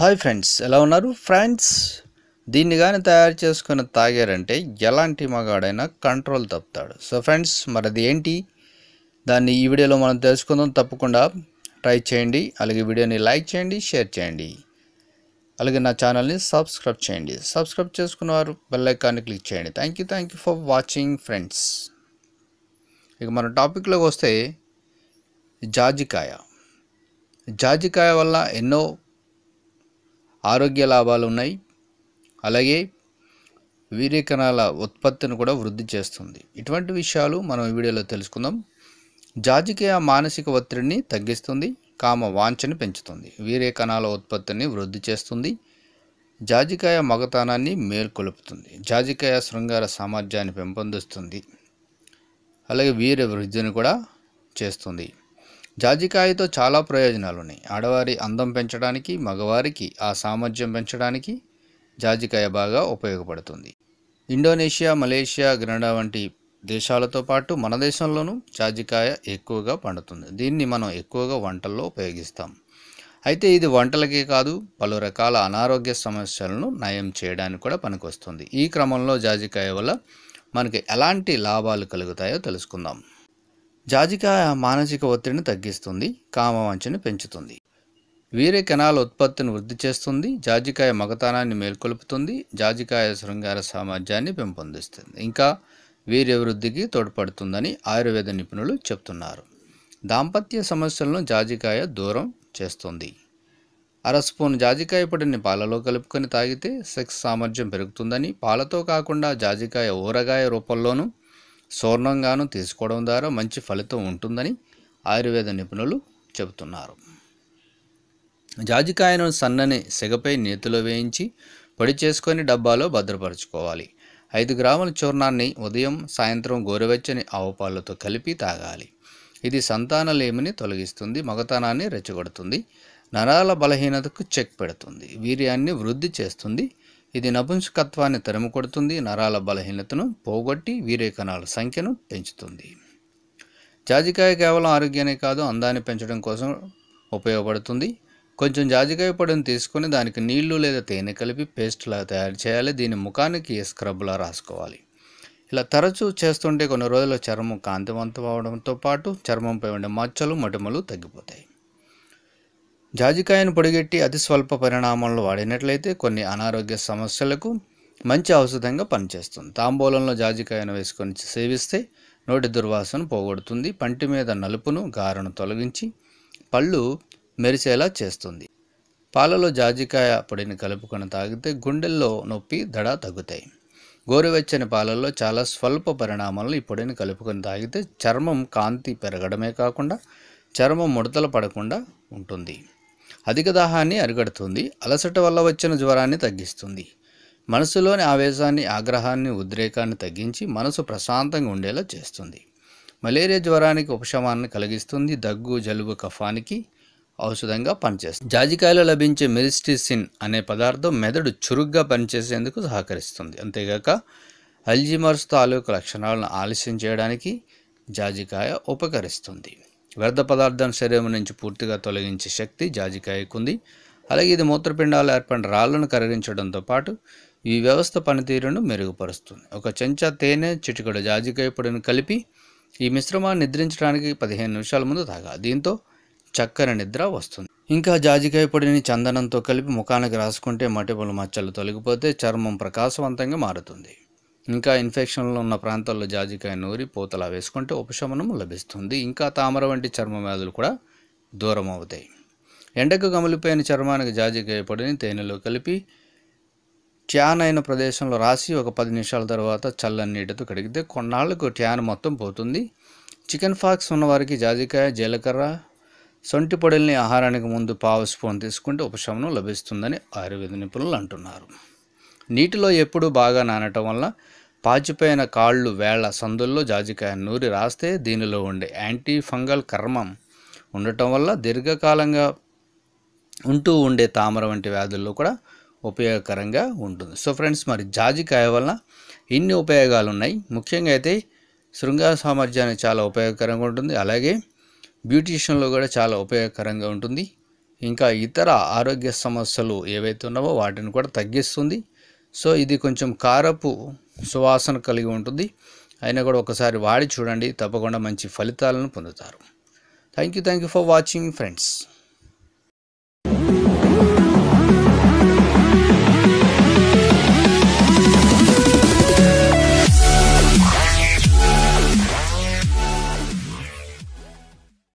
hi friends ఎలా ఉన్నారు friends దీన్ని కానీ తయారు చేసుకుని తాగారంటే ఎలాంటి మగాడైనా కంట్రోల్ తప్పుతాడు సో ఫ్రెండ్స్ మరి అది ఏంటి దాన్ని ఈ వీడియోలో మనం తెలుసుకుందాం తప్పకుండా ట్రై చేయండి అలాగే వీడియోని లైక్ చేయండి షేర్ చేయండి అలాగే నా ఛానల్ని సబ్స్క్రైబ్ చేయండి సబ్స్క్రైబ్ చేసుకున్న వారు క్లిక్ చేయండి thank you thank you for watching friends ఇక మన టాపిక్లోకి వస్తే జాజికాయ జాజికాయ వల్ల ఎన్నో ఆరోగ్య లాభాలు ఉన్నాయి అలాగే వీర్యకణాల ఉత్పత్తిని కూడా వృద్ధి చేస్తుంది ఇటువంటి విషయాలు మనం ఈ వీడియోలో తెలుసుకుందాం జాజికాయ మానసిక ఒత్తిడిని తగ్గిస్తుంది కామ వాంఛని పెంచుతుంది వీర్య కణాల ఉత్పత్తిని వృద్ధి చేస్తుంది జాజికాయ మగతనాన్ని మేల్కొలుపుతుంది జాజికాయ శృంగార సామర్థ్యాన్ని పెంపొందిస్తుంది అలాగే వీర్య వృద్ధిని కూడా చేస్తుంది జాజికాయతో చాలా ప్రయోజనాలు ఉన్నాయి ఆడవారి అందం పెంచడానికి మగవారికి ఆ సామర్థ్యం పెంచడానికి జాజికాయ బాగా ఉపయోగపడుతుంది ఇండోనేషియా మలేషియా గ్రెనడా వంటి దేశాలతో పాటు మన దేశంలోనూ జాజికాయ ఎక్కువగా పండుతుంది దీన్ని మనం ఎక్కువగా వంటల్లో ఉపయోగిస్తాం అయితే ఇది వంటలకే కాదు పలు రకాల అనారోగ్య సమస్యలను నయం చేయడానికి కూడా పనికొస్తుంది ఈ క్రమంలో జాజికాయ వల్ల మనకి ఎలాంటి లాభాలు కలుగుతాయో తెలుసుకుందాం జాజికాయ మానసిక ఒత్తిడిని తగ్గిస్తుంది కామవాంఛను పెంచుతుంది వీరే కణాల ఉత్పత్తిని వృద్ధి చేస్తుంది జాజికాయ మగతానాన్ని మేల్కొల్పుతుంది జాజికాయ శృంగార సామర్థ్యాన్ని పెంపొందిస్తుంది ఇంకా వీర్య వృద్ధికి తోడ్పడుతుందని ఆయుర్వేద నిపుణులు చెప్తున్నారు దాంపత్య సమస్యలను జాజికాయ దూరం చేస్తుంది అర జాజికాయ పొడిని పాలలో కలుపుకొని తాగితే సెక్స్ సామర్థ్యం పెరుగుతుందని పాలతో కాకుండా జాజికాయ ఊరగాయ రూపంలోనూ సూర్ణంగాను తీసుకోవడం ద్వారా మంచి ఫలితం ఉంటుందని ఆయుర్వేద నిపుణులు చెబుతున్నారు జాజికాయను సన్నని సెగపై నేతిలో వేయించి పొడి చేసుకొని డబ్బాలో భద్రపరచుకోవాలి ఐదు గ్రాముల చూర్ణాన్ని ఉదయం సాయంత్రం గోరువెచ్చని ఆవుపాలతో కలిపి తాగాలి ఇది సంతాన లేమిని తొలగిస్తుంది మగతనాన్ని రెచ్చగొడుతుంది నరాల బలహీనతకు చెక్ పెడుతుంది వీర్యాన్ని వృద్ధి చేస్తుంది ఇది నపుంసకత్వాన్ని కొడుతుంది నరాల బలహీనతను పోగొట్టి వీరే కణాల సంఖ్యను పెంచుతుంది జాజికాయ కేవలం ఆరోగ్యాన్ని కాదు అందాన్ని పెంచడం కోసం ఉపయోగపడుతుంది కొంచెం జాజికాయ పొడిని తీసుకొని దానికి నీళ్లు లేదా తేనె కలిపి పేస్ట్లా తయారు చేయాలి దీని ముఖానికి స్క్రబ్లా రాసుకోవాలి ఇలా తరచూ చేస్తుంటే కొన్ని రోజుల చర్మం కాంతివంతం అవడంతో పాటు చర్మంపై ఉండే మచ్చలు మటుమలు తగ్గిపోతాయి జాజికాయను పొడిగెట్టి అతి స్వల్ప పరిణామంలో వాడినట్లయితే కొన్ని అనారోగ్య సమస్యలకు మంచి ఔషధంగా పనిచేస్తుంది తాంబూలంలో జాజికాయను వేసుకొని సేవిస్తే నోటి దుర్వాసన పోగొడుతుంది పంటి మీద నలుపును గారను తొలగించి పళ్ళు మెరిసేలా చేస్తుంది పాలలో జాజికాయ పొడిని కలుపుకొని తాగితే గుండెల్లో నొప్పి దడ తగ్గుతాయి గోరువెచ్చని పాలల్లో చాలా స్వల్ప పరిణామాలను ఈ పొడిని కలుపుకొని తాగితే చర్మం కాంతి పెరగడమే కాకుండా చర్మం ముడతలు పడకుండా ఉంటుంది అధిక దాహాన్ని అరికడుతుంది అలసట వల్ల వచ్చిన జ్వరాన్ని తగ్గిస్తుంది మనసులోని ఆవేశాన్ని ఆగ్రహాన్ని ఉద్రేకాన్ని తగ్గించి మనసు ప్రశాంతంగా ఉండేలా చేస్తుంది మలేరియా జ్వరానికి ఉపశమాన్ని కలిగిస్తుంది దగ్గు జలుబు కఫానికి ఔషధంగా పనిచేస్తుంది జాజికాయలో లభించే మెరిస్టిసిన్ అనే పదార్థం మెదడు చురుగ్గా పనిచేసేందుకు సహకరిస్తుంది అంతేగాక అల్జిమర్స్ తాలూకు లక్షణాలను ఆలస్యం చేయడానికి జాజికాయ ఉపకరిస్తుంది వ్యర్థ పదార్థాన్ని శరీరం నుంచి పూర్తిగా తొలగించే శక్తి జాజికాయకుంది అలాగే ఇది మూత్రపిండాలు ఏర్పడిన రాళ్లను కరిగించడంతో పాటు ఈ వ్యవస్థ పనితీరును మెరుగుపరుస్తుంది ఒక చెంచా తేనె చిటికడు జాజికాయ పొడిని కలిపి ఈ మిశ్రమాన్ని నిద్రించడానికి పదిహేను నిమిషాల ముందు తాగాలి దీంతో చక్కని నిద్ర వస్తుంది ఇంకా జాజికాయ పొడిని చందనంతో కలిపి ముఖానికి రాసుకుంటే మటిపలు మచ్చలు తొలగిపోతే చర్మం ప్రకాశవంతంగా మారుతుంది ఇంకా ఇన్ఫెక్షన్లు ఉన్న ప్రాంతాల్లో జాజికాయ నూరి పూతలా వేసుకుంటే ఉపశమనం లభిస్తుంది ఇంకా తామర వంటి చర్మ వ్యాధులు కూడా దూరం అవుతాయి ఎండకు గమలిపోయిన చర్మానికి జాజికాయ పొడిని తేనెలో కలిపి ట్యాన్ అయిన ప్రదేశంలో రాసి ఒక పది నిమిషాల తర్వాత చల్లని నీటితో కడిగితే కొన్నాళ్ళకు ట్యాన్ మొత్తం పోతుంది చికెన్ ఫాక్స్ ఉన్నవారికి జాజికాయ జీలకర్ర సొంటి పొడిల్ని ఆహారానికి ముందు పావు స్పూన్ తీసుకుంటే ఉపశమనం లభిస్తుందని ఆయుర్వేద నిపుణులు అంటున్నారు నీటిలో ఎప్పుడూ బాగా నానటం వల్ల పాచిపోయిన కాళ్ళు వేళ్ల సందుల్లో జాజికాయ నూరి రాస్తే దీనిలో ఉండే యాంటీ ఫంగల్ కర్మం ఉండటం వల్ల దీర్ఘకాలంగా ఉంటూ ఉండే తామర వంటి వ్యాధుల్లో కూడా ఉపయోగకరంగా ఉంటుంది సో ఫ్రెండ్స్ మరి జాజికాయ వల్ల ఇన్ని ఉపయోగాలు ఉన్నాయి ముఖ్యంగా అయితే శృంగార సామర్థ్యానికి చాలా ఉపయోగకరంగా ఉంటుంది అలాగే బ్యూటిషియన్లో కూడా చాలా ఉపయోగకరంగా ఉంటుంది ఇంకా ఇతర ఆరోగ్య సమస్యలు ఏవైతే ఉన్నావో వాటిని కూడా తగ్గిస్తుంది సో ఇది కొంచెం కారపు సువాసన కలిగి ఉంటుంది అయినా కూడా ఒకసారి వాడి చూడండి తప్పకుండా మంచి ఫలితాలను పొందుతారు thank you thank you for watching friends